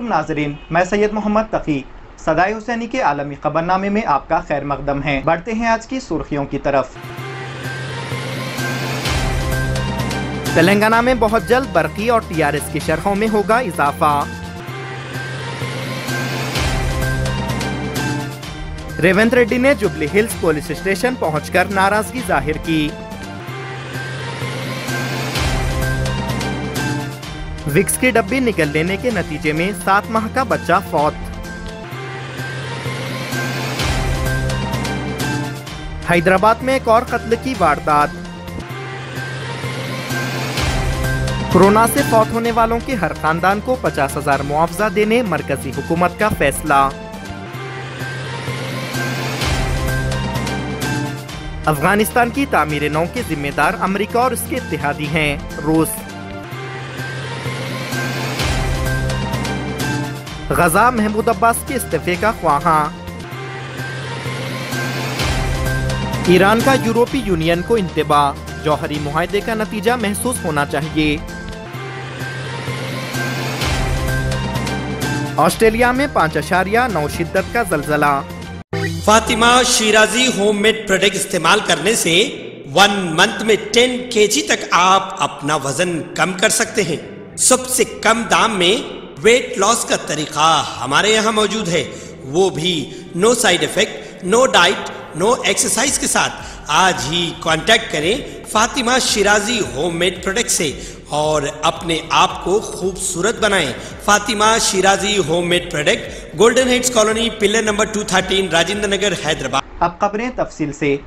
अल्लाम नाजरीन मैं सैयद मोहम्मद तकी सदाई हुसैनी के आलमी खबरनामे में आपका खैर मकदम है बढ़ते हैं आज की सुर्खियों की तरफ तेलंगाना में बहुत जल्द बर्फी और टीआरएस की शरहों में होगा इजाफा रेवंत रेड्डी ने जुबली हिल्स पुलिस स्टेशन पहुंचकर नाराजगी जाहिर की विक्स के डब्बे निकल लेने के नतीजे में सात माह का बच्चा फौत हैदराबाद में एक और कत्ल की वारदात कोरोना से फौत होने वालों के हर खानदान को पचास हजार मुआवजा देने मरकजी हुकूमत का फैसला अफगानिस्तान की तामीर नौ के जिम्मेदार अमरीका और उसके इतिहादी हैं रूस गजा महमूद अब्बास के इस्तीफे का ख्वाहा ईरान का यूरोपीय यूनियन को इंतबा जौहरी माहदे का नतीजा महसूस होना चाहिए ऑस्ट्रेलिया में पाँच अशारिया नौ शिद्दत का जलजला फातिमा शिराजी होममेड प्रोडक्ट इस्तेमाल करने से वन मंथ में टेन के तक आप अपना वजन कम कर सकते हैं सबसे कम दाम में वेट लॉस का तरीका हमारे यहाँ मौजूद है वो भी no side effect no diet no exercise के साथ आज ही कांटेक्ट करें फातिमा शिराजी होममेड प्रोडक्ट से और अपने आप को खूबसूरत बनाएं Fatima Shirazi homemade product golden heads colony pillar number 213 Rajendra Nagar Hyderabad अब खबरें तफसील से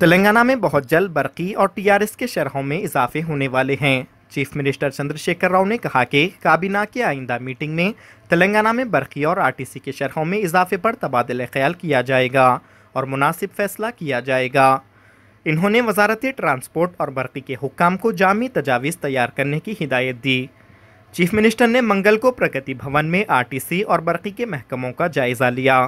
तेलंगाना में बहुत जल्द बरकी और टीआरएस के शरहों में इजाफे होने वाले हैं चीफ मिनिस्टर चंद्रशेखर राव ने कहा कि काबीना की आइंदा मीटिंग में तेलंगाना में बरकी और आरटीसी के शरहों में इजाफे पर तबादला ख्याल किया जाएगा और मुनासिब फैसला किया जाएगा इन्होंने वजारत ट्रांसपोर्ट और बरकी के हुक्म को जामी तजावीज़ तैयार करने की हिदायत दी चीफ मिनिस्टर ने मंगल को प्रगति भवन में आरटीसी और बरकी के महकमों का जायज़ा लिया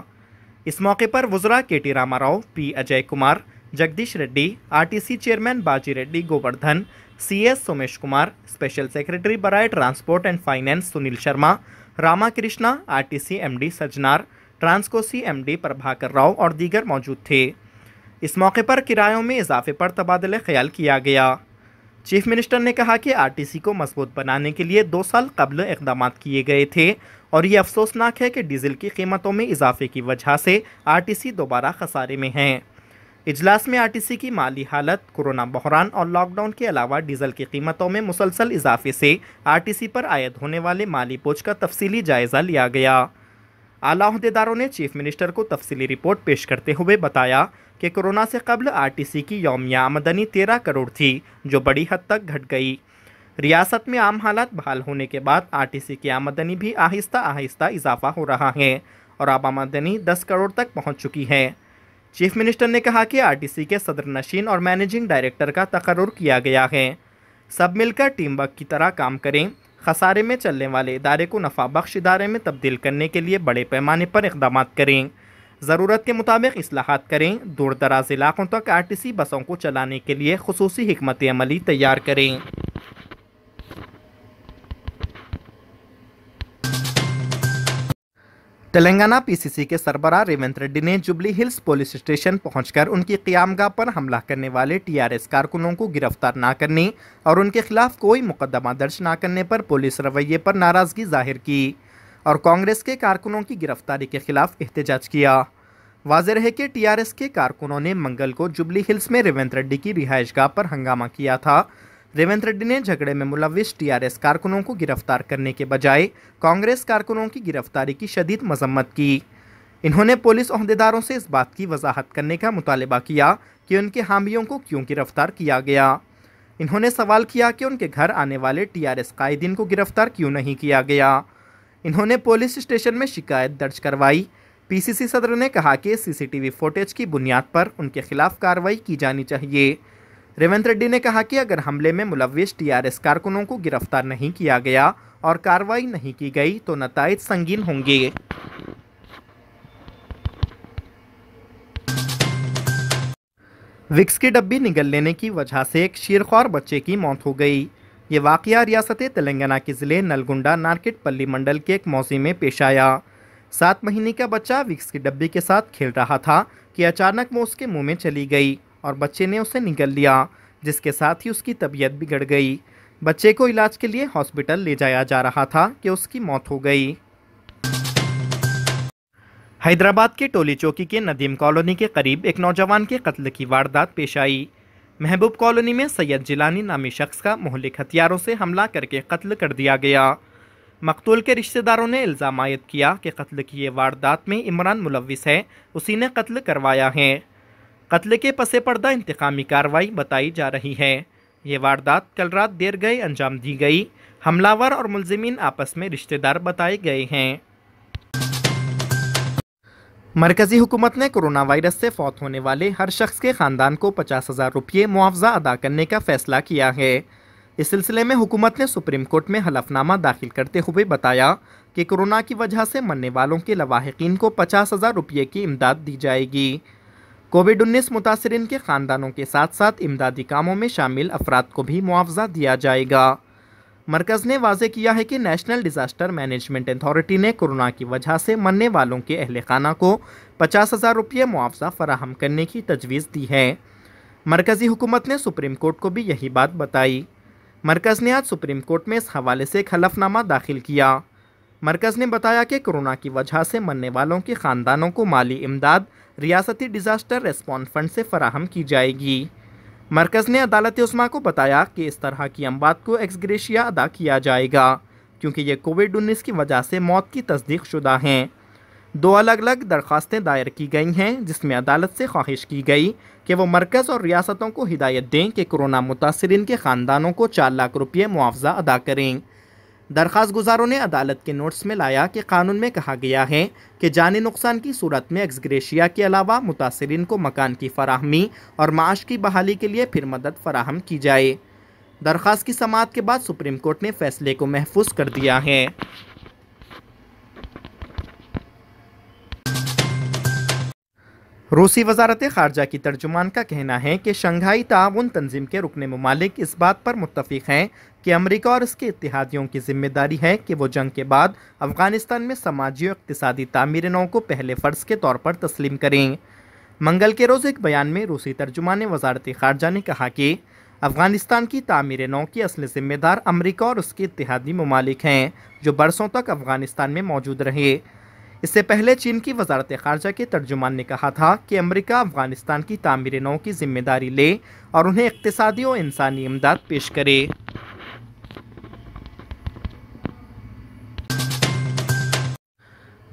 इस मौके पर Vajra K T Rama Rao P Ajay Kumar Jagdish Reddy RTC chairman Baji Reddy Govardhan C S Somesh Kumar special secretary बराय transport and finance Sunil Sharma Ramakrishna RTC MD Sajjanar Transco MD Prabhakar Rao और दीगर मौजूद थे इस मौके पर किरायों में इजाफे पर तबादला ख्याल किया गया चीफ मिनिस्टर ने कहा कि आरटीसी को मजबूत बनाने के लिए दो साल कबल इकदाम किए गए थे और ये अफसोसनाक है कि डीजल की कीमतों में इजाफे की वजह से आरटीसी दोबारा खसारे में हैं इजलास में आरटीसी की माली हालत कोरोना बहरान और लॉकडाउन के अलावा डीजल की कीमतों में मुसलसल इजाफे से आरटीसी पर आयद होने वाले माली बोझ का तफसीली जायजा लिया गया आला अहदेदारों ने चीफ मिनिस्टर को तफसीली रिपोर्ट पेश करते हुए बताया कि कोरोना से कबल आरटीसी की यौमिया आमदनी तेरह करोड़ थी जो बड़ी हद तक घट गई रियासत में आम हालात बहाल होने के बाद आरटीसी की आमदनी भी आहिस्ता आहिस्ता इजाफा हो रहा है और अब आमदनी दस करोड़ तक पहुँच चुकी है चीफ मिनिस्टर ने कहा कि आरटीसी के सदर नशीन और मैनेजिंग डायरेक्टर का तकरर किया गया है सब मिलकर टीम वर्क की तरह काम करें खसारे में चलने वाले इदारे को नफा बख्श इदारे में तब्दील करने के लिए बड़े पैमाने पर इकदाम करें ज़रूरत के मुताबिक असलाहत करें दूर दराज इलाक़ों तक आर टी सी बसों को चलाने के लिए खसूसी हमत अमली तैयार करें तेलंगाना पीसीसी के सरबरा रेवंत रेड्डी ने जुबली हिल्स पुलिस स्टेशन पहुंचकर उनकी क्यामगा पर हमला करने वाले टीआरएस कारकुनों को गिरफ्तार ना करने और उनके खिलाफ कोई मुकदमा दर्ज ना करने पर पुलिस रवैये पर नाराजगी जाहिर की और कांग्रेस के कारकुनों की गिरफ्तारी के खिलाफ एहतजाज किया वाजह है कि टी के कारकुनों ने मंगल को जुबली हिल्स में रेवंत रेड्डी की रिहाइशगाह पर हंगामा किया था रेवंत रेड्डी ने झगड़े में मुलविस टीआरएस कारकुनों को गिरफ्तार करने के बजाय कांग्रेस कारकुनों की गिरफ्तारी की शदीद मजम्मत की इन्होंने पुलिस अहदेदारों से इस बात की वजाहत करने का मुतालबा किया कि उनके हामियों को क्यों गिरफ्तार किया गया इन्होंने सवाल किया कि उनके घर आने वाले टीआरएस कायदीन को गिरफ्तार क्यों नहीं किया गया इन्होंने पुलिस स्टेशन में शिकायत दर्ज करवाई पीसीसी सदर ने कहा कि सीसीटीवी फुटेज की बुनियाद पर उनके खिलाफ कार्रवाई की जानी चाहिए रेवंत रेड्डी ने कहा कि अगर हमले में मुलविस टीआरएस कारकुनों को गिरफ्तार नहीं किया गया और कार्रवाई नहीं की गई तो नतज संगीन होंगे विक्स की डब्बी निगल लेने की वजह से एक शीरखौर बच्चे की मौत हो गई ये वाक़ रियासत तेलंगाना के ज़िले नलगुंडा नार्केट पल्ली मंडल के एक मौसी में पेश आया सात महीने का बच्चा विक्स की डब्बी के साथ खेल रहा था कि अचानक वो उसके मुंह में चली गई और बच्चे ने उसे निगल लिया जिसके साथ ही उसकी तबीयत बिगड़ गई बच्चे को इलाज के लिए हॉस्पिटल ले जाया जा रहा था कि उसकी मौत हो गई हैदराबाद के टोली चौकी के नदीम कॉलोनी के करीब एक नौजवान के कत्ल की वारदात पेश आई महबूब कॉलोनी में सैयद जिलानी नामी शख्स का मोहलिक हथियारों से हमला करके कत्ल कर दिया गया मकतूल के रिश्तेदारों ने इल्ज़ाम आयद किया कि कत्ल की ये वारदात में इमरान मुलविस है उसी ने कत्ल करवाया है कत्ल के पसे पर्दा इंतकामी कार्रवाई बताई जा रही है ये वारदात कल रात देर गए अंजाम दी गई हमलावर और मुलजिमीन आपस में रिश्तेदार बताए गए हैं मरकजी हुकूमत ने कोरोना वायरस से फौत होने वाले हर शख्स के ख़ानदान को पचास हज़ार रुपये मुआवजा अदा करने का फैसला किया है इस सिलसिले में हुकूमत ने सुप्रीम कोर्ट में हलफनामा दाखिल करते हुए बताया कि कोरोना की वजह से मरने वालों के लवाहकिन को पचास हज़ार रुपये की इमदाद दी जाएगी कोविड उन्नीस मुतासरीन के खानदानों के साथ साथ इमदादी कामों में शामिल अफराद को भी मुआवजा दिया जाएगा मरकज़ ने वाजे किया है कि नेशनल डिज़ास्टर मैनेजमेंट अथॉरिटी ने कोरोना की वजह से मरने वालों के अहल खाना को पचास हज़ार रुपये मुआवजा फराहम करने की तजवीज़ दी है मरकज़ी हुकूमत ने सुप्रीम कोर्ट को भी यही बात बताई मरकज़ ने आज सुप्रीम कोर्ट में इस हवाले से खलफनामा हलफनामा दाखिल किया मरकज़ ने बताया कि कोरोना की वजह से मरने वालों के ख़ानदानों को माली इमदाद रियासती डिज़ास्टर रेस्पॉन्स फंड से फराहम की जाएगी मरकज़ ने अदालत उस्मा को बताया कि इस तरह की अमवात को एक्सग्रेशिया अदा किया जाएगा क्योंकि ये कोविड उन्नीस की वजह से मौत की तस्दीक शुदा हैं दो अलग अलग दरख्वास्तें दायर की गई हैं जिसमें अदालत से ख्वाहिश की गई कि वो मरकज़ और रियासतों को हिदायत दें कि कोरोना मुतासरीन के ख़ानदानों को चार लाख रुपये मुआवजा अदा करें दरख्वास्त गुजारों ने अदालत के नोट्स में लाया कि कानून में कहा गया है कि जानी नुकसान की सूरत में एक्सग्रेशिया के अलावा मुतासरीन को मकान की फराहमी और माश की बहाली के लिए फिर मदद फराहम की जाए दरख्वास्त की समात के बाद सुप्रीम कोर्ट ने फैसले को महफूज कर दिया है रूसी वजारत खारजा की तर्जुमान का कहना है कि शंघाई ताउन तंजीम के रुकने ममालिक इस बात पर मुतफ़ हैं कि अमरीका और इसके इतिहादियों की जिम्मेदारी है कि वो जंग के बाद अफगानिस्तान में समाजी और इकतदी तमीर नौ को पहले फ़र्ज़ के तौर पर तस्लीम करें मंगल के रोज़ एक बयान में रूसी तर्जुमान वजारत खारजा ने कहा कि अफगानिस्तान की तमीर नौ की असल जिम्मेदार अमरीका और उसके इतिहादी ममालिक हैं जो बरसों तक अफगानिस्तान में मौजूद रहे इससे पहले चीन की वजारत खारजा के तर्जुमान ने कहा था कि अमरीका अफगानिस्तान की तामीर नौ की जिम्मेदारी ले और उन्हें इकतदी और इंसानी इमदाद पेश करे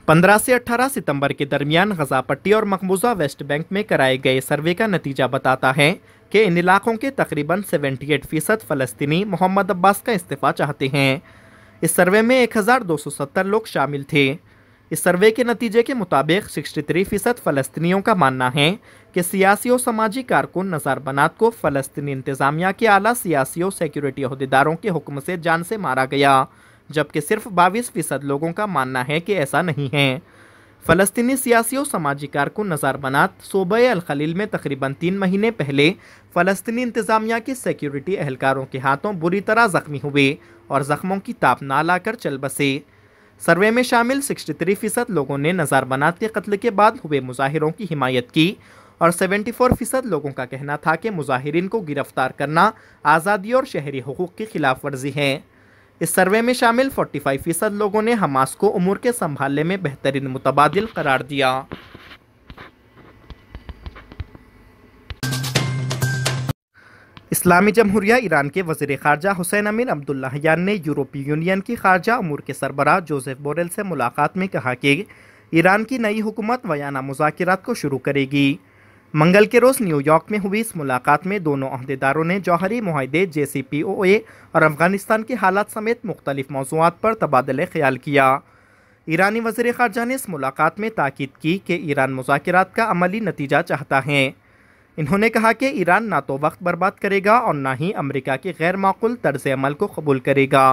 पंद्रह से अट्ठारह सितंबर के दरमियान गजापट्टी और मकबूजा वेस्ट बैंक में कराए गए सर्वे का नतीजा बताता है कि इन इलाकों के तकरीबन 78 फीसद फलस्तीनी मोहम्मद अब्बास का इस्तीफा चाहते हैं इस सर्वे में 1270 लोग शामिल थे इस सर्वे के नतीजे के मुताबिक 63 फीसद फलस्तनीों का मानना है कि सियासी और समाजी कारकुन नजार बनात को फ़लस्तनी इंतजामिया के आला सियासी और सिक्योरिटी अहदेदारों के हुक्म से जान से मारा गया जबकि सिर्फ बाईस फीसद लोगों का मानना है कि ऐसा नहीं है फ़लस्तनी सियासी और समाजी कारकुन नजार बनात सूबे अलखलील में तकरीबन तीन महीने पहले फ़लस्तनी इंतजामिया के सिक्योरिटी एहलकारों के हाथों बुरी तरह जख्मी हुए और जख्मों की ताप ना लाकर चल बसे सर्वे में शामिल 63 फीसद लोगों ने नज़ार के कत्ल के बाद हुए मुजाहिरों की हिमायत की और 74 फीसद लोगों का कहना था कि मुजाहिरीन को गिरफ्तार करना आज़ादी और शहरी हकूक़ की खिलाफ वर्जी है इस सर्वे में शामिल 45 फीसद लोगों ने हमास को उमूर के संभालने में बेहतरीन मुतबादल करार दिया इस्लामी जमहूरिया ईरान के वजीर खारजा हुसैन अमीर अब्दुल्लाहान ने यूरोपीय यूनियन की खारजा अमूर के सरबराह जोसेफ बोरेल से मुलाकात में कहा कि ईरान की नई हुकूमत वयाना मुजात को शुरू करेगी मंगल के रोज़ न्यूयॉर्क में हुई इस मुलाकात में दोनों अहदेदारों ने जौहरी माहदे जे सी पी ओ ए और अफगानिस्तान के हालात समेत मुख्तलिफ मौजूद पर तबादले ख्याल किया ईरानी वजीर खारजा ने इस मुलाकात में ताकीद की कि ईरान मुजात का अमली नतीजा चाहता है इन्होंने कहा कि ईरान ना तो वक्त बर्बाद करेगा और ना ही अमरीका के गैर माकूल तर्ज अमल को कबूल करेगा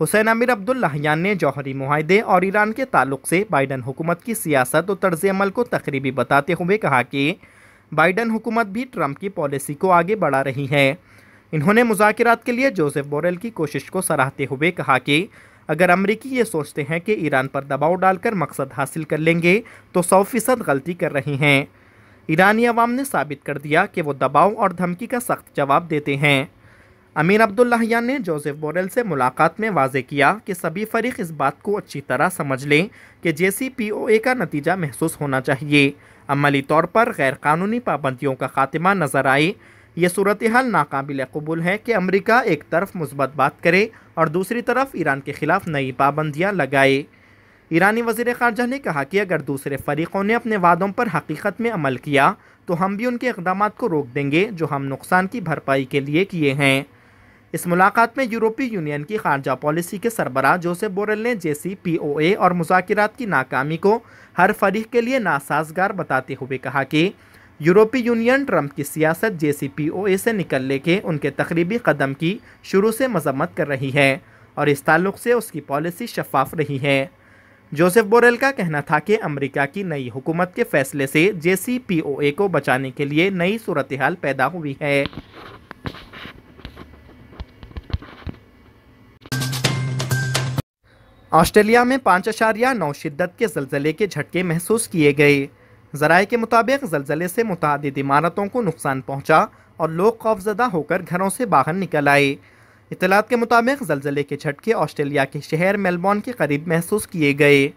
हुसैन अमीर अब्दुल्लाहान ने जौहरी माहदे और ईरान के ताल्लुक से बाइडन हुकूमत की सियासत और तर्ज अमल को तकरीबी बताते हुए कहा कि बाइडन हुकूमत भी ट्रंप की पॉलिसी को आगे बढ़ा रही है इन्होंने मुजात के लिए जोसेफ बोरेल की कोशिश को सराहते हुए कहा कि अगर अमरीकी ये सोचते हैं कि ईरान पर दबाव डालकर मकसद हासिल कर लेंगे तो सौ फीसद गलती कर रही हैं ईरानी अवाम ने साबित कर दिया कि वो दबाव और धमकी का सख्त जवाब देते हैं अमीर अब्दुल्ला ने जोसेफ बोरेल से मुलाकात में वाजे किया कि सभी फरीक इस बात को अच्छी तरह समझ लें कि जे सी पी ओ ए का नतीजा महसूस होना चाहिए अमली तौर पर गैरकानूनी पाबंदियों का खात्मा नजर आए ये सूरत हाल नाकबिल कबूल है कि अमरीका एक तरफ मुस्बत बात करे और दूसरी तरफ ईरान के खिलाफ नई पाबंदियाँ लगाए ईरानी वजीर खारजा ने कहा कि अगर दूसरे फरीकों ने अपने वादों पर हकीकत में अमल किया तो हम भी उनके इकदाम को रोक देंगे जो हम नुकसान की भरपाई के लिए किए हैं इस मुलाकात में यूरोपीय यूनियन की खारजा पॉलिसी के सरबराह जोसेफ बोरेल ने जे सी पी ओ ए और मुजाकिरात की नाकामी को हर फरीक के लिए नासाजगार बताते हुए कहा कि यूरोपीय यूनियन ट्रंप की सियासत जे सी पी ओ ए से निकलने के उनके तकरीबी कदम की शुरू से मजम्मत कर रही है और इस ताल्लुक से उसकी पॉलिसी शफाफ रही है जोसेफ बोरेल का कहना था कि अमेरिका की नई हुकूमत के फैसले से जेसीपीओए को बचाने के लिए नई सूरत हाल पैदा हुई है ऑस्ट्रेलिया में पाँच अशारिया नौ शिद्दत के जलजले के झटके महसूस किए गए जराए के मुताबिक जलजले से मुतद इमारतों को नुकसान पहुंचा और लोग खौफजदा होकर घरों से बाहर निकल आए इतलात के मुताबिक जलजिले के झटके ऑस्ट्रेलिया के शहर मेलबॉर्न के करीब महसूस किए गए